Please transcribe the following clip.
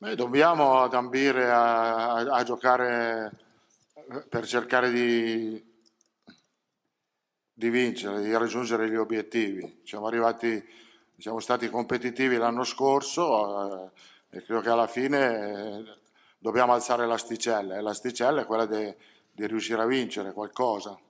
Beh, dobbiamo ambire a, a, a, giocare per cercare di, di, vincere, di raggiungere gli obiettivi. Siamo arrivati, siamo stati competitivi l'anno scorso eh, e credo che alla fine eh, dobbiamo alzare l'asticella e l'asticella è quella di riuscire a vincere qualcosa.